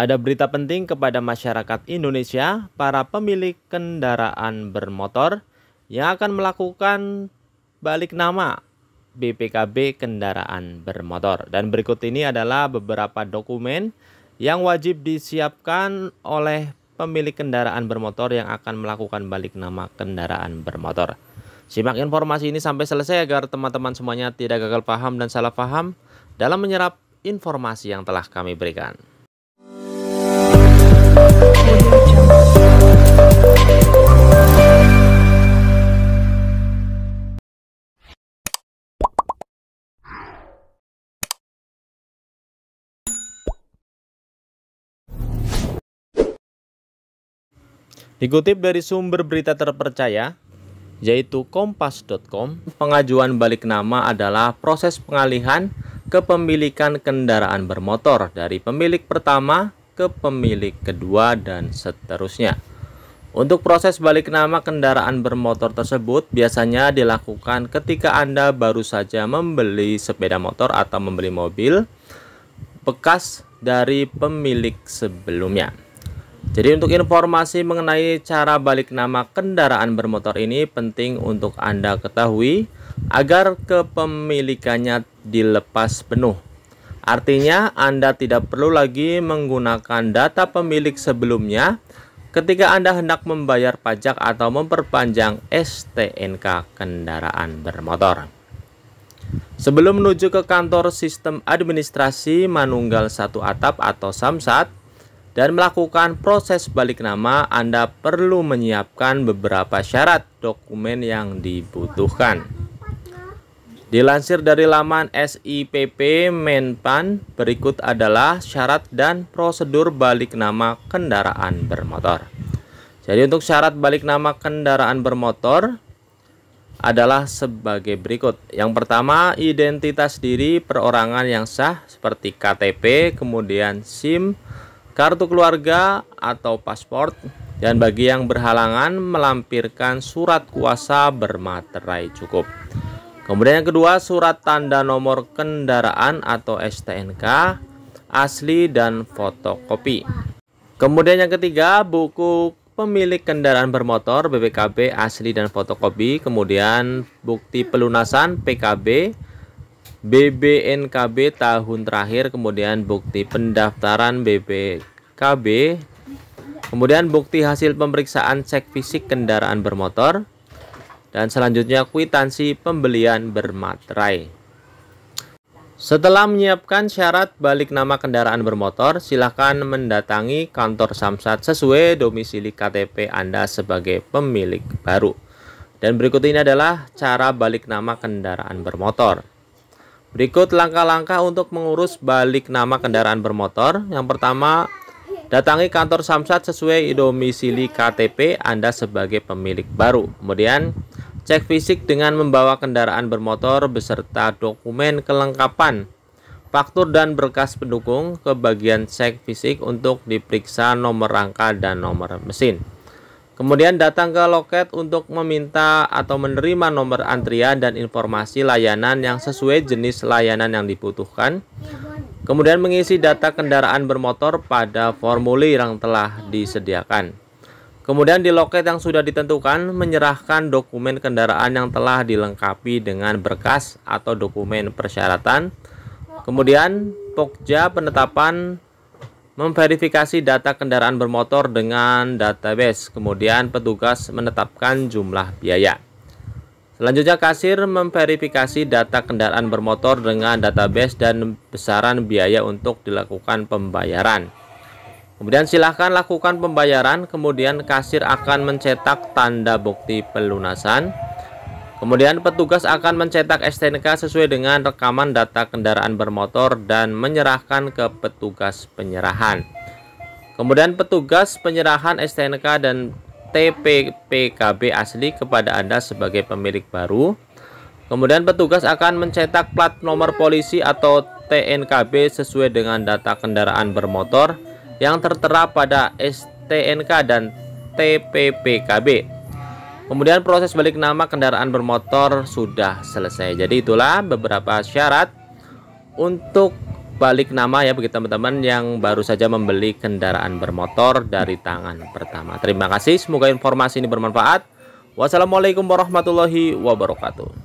Ada berita penting kepada masyarakat Indonesia, para pemilik kendaraan bermotor yang akan melakukan balik nama BPKB kendaraan bermotor. Dan berikut ini adalah beberapa dokumen yang wajib disiapkan oleh pemilik kendaraan bermotor yang akan melakukan balik nama kendaraan bermotor. Simak informasi ini sampai selesai agar teman-teman semuanya tidak gagal paham dan salah paham dalam menyerap informasi yang telah kami berikan. Dikutip dari sumber berita terpercaya, yaitu kompas.com, pengajuan balik nama adalah proses pengalihan kepemilikan kendaraan bermotor dari pemilik pertama ke pemilik kedua dan seterusnya. Untuk proses balik nama kendaraan bermotor tersebut biasanya dilakukan ketika Anda baru saja membeli sepeda motor atau membeli mobil bekas dari pemilik sebelumnya. Jadi untuk informasi mengenai cara balik nama kendaraan bermotor ini penting untuk Anda ketahui agar kepemilikannya dilepas penuh. Artinya Anda tidak perlu lagi menggunakan data pemilik sebelumnya ketika Anda hendak membayar pajak atau memperpanjang STNK kendaraan bermotor. Sebelum menuju ke kantor sistem administrasi Manunggal Satu Atap atau Samsat, dan melakukan proses balik nama, Anda perlu menyiapkan beberapa syarat dokumen yang dibutuhkan. Dilansir dari laman SIPP Menpan, berikut adalah syarat dan prosedur balik nama kendaraan bermotor. Jadi untuk syarat balik nama kendaraan bermotor adalah sebagai berikut. Yang pertama, identitas diri perorangan yang sah seperti KTP, kemudian SIM, kartu keluarga atau paspor dan bagi yang berhalangan melampirkan surat kuasa bermaterai cukup. Kemudian yang kedua, surat tanda nomor kendaraan atau STNK asli dan fotokopi. Kemudian yang ketiga, buku pemilik kendaraan bermotor BPKB asli dan fotokopi, kemudian bukti pelunasan PKB BBNKB tahun terakhir, kemudian bukti pendaftaran BBKB, kemudian bukti hasil pemeriksaan cek fisik kendaraan bermotor, dan selanjutnya kwitansi pembelian bermaterai. Setelah menyiapkan syarat balik nama kendaraan bermotor, silakan mendatangi kantor Samsat sesuai domisili KTP Anda sebagai pemilik baru. Dan berikut ini adalah cara balik nama kendaraan bermotor. Berikut langkah-langkah untuk mengurus balik nama kendaraan bermotor. Yang pertama, datangi kantor Samsat sesuai domisili KTP Anda sebagai pemilik baru. Kemudian, cek fisik dengan membawa kendaraan bermotor beserta dokumen kelengkapan, faktur dan berkas pendukung ke bagian cek fisik untuk diperiksa nomor rangka dan nomor mesin. Kemudian datang ke loket untuk meminta atau menerima nomor antrian dan informasi layanan yang sesuai jenis layanan yang dibutuhkan. Kemudian mengisi data kendaraan bermotor pada formulir yang telah disediakan. Kemudian di loket yang sudah ditentukan menyerahkan dokumen kendaraan yang telah dilengkapi dengan berkas atau dokumen persyaratan. Kemudian pokja penetapan memverifikasi data kendaraan bermotor dengan database. Kemudian petugas menetapkan jumlah biaya. Selanjutnya kasir memverifikasi data kendaraan bermotor dengan database dan besaran biaya untuk dilakukan pembayaran. Kemudian silahkan lakukan pembayaran, kemudian kasir akan mencetak tanda bukti pelunasan. Kemudian petugas akan mencetak STNK sesuai dengan rekaman data kendaraan bermotor dan menyerahkan ke petugas penyerahan. Kemudian petugas penyerahan STNK dan TPPKB asli kepada Anda sebagai pemilik baru. Kemudian petugas akan mencetak plat nomor polisi atau TNKB sesuai dengan data kendaraan bermotor yang tertera pada STNK dan TPPKB Kemudian proses balik nama kendaraan bermotor sudah selesai. Jadi itulah beberapa syarat untuk balik nama ya bagi teman-teman yang baru saja membeli kendaraan bermotor dari tangan pertama. Terima kasih, semoga informasi ini bermanfaat. Wassalamualaikum warahmatullahi wabarakatuh.